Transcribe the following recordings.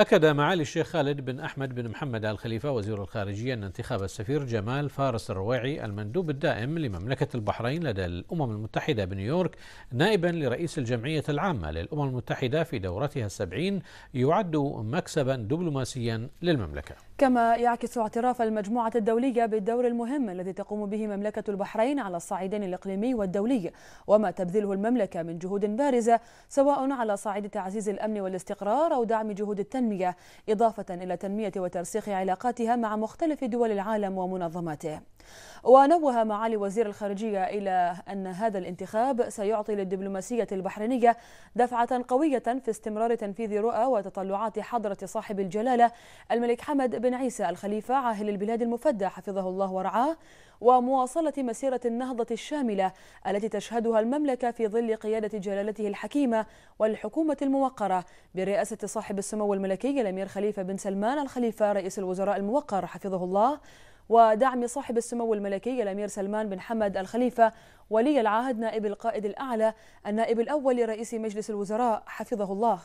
أكد معالي الشيخ خالد بن أحمد بن محمد آل خليفة وزير الخارجية أن انتخاب السفير جمال فارس الرواعي المندوب الدائم لمملكة البحرين لدى الأمم المتحدة بنيويورك نائبا لرئيس الجمعية العامة للأمم المتحدة في دورتها السبعين يعد مكسبا دبلوماسيا للمملكة كما يعكس اعتراف المجموعة الدولية بالدور المهم الذي تقوم به مملكة البحرين على الصعيدين الإقليمي والدولي وما تبذله المملكة من جهود بارزة سواء على صعيد تعزيز الأمن والاستقرار أو دعم جهود التنمية التنمية إضافة إلى تنمية وترسيخ علاقاتها مع مختلف دول العالم ومنظماته ونوه معالي وزير الخارجية إلى أن هذا الانتخاب سيعطي للدبلوماسية البحرينية دفعة قوية في استمرار تنفيذ رؤى وتطلعات حضرة صاحب الجلالة الملك حمد بن عيسى الخليفة عاهل البلاد المفدى حفظه الله ورعاه ومواصلة مسيرة النهضة الشاملة التي تشهدها المملكة في ظل قيادة جلالته الحكيمة والحكومة الموقرة برئاسة صاحب السمو الملكي الأمير خليفة بن سلمان الخليفة رئيس الوزراء الموقر حفظه الله ودعم صاحب السمو الملكي الأمير سلمان بن حمد الخليفة ولي العهد نائب القائد الأعلى النائب الأول لرئيس مجلس الوزراء حفظه الله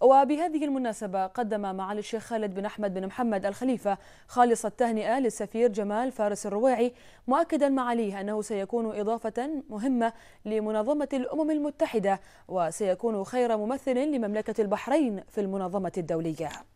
وبهذه المناسبة قدم معالي الشيخ خالد بن أحمد بن محمد الخليفة خالص التهنئة للسفير جمال فارس الرواعي مؤكدا معاليه أنه سيكون إضافة مهمة لمنظمة الأمم المتحدة وسيكون خير ممثل لمملكة البحرين في المنظمة الدولية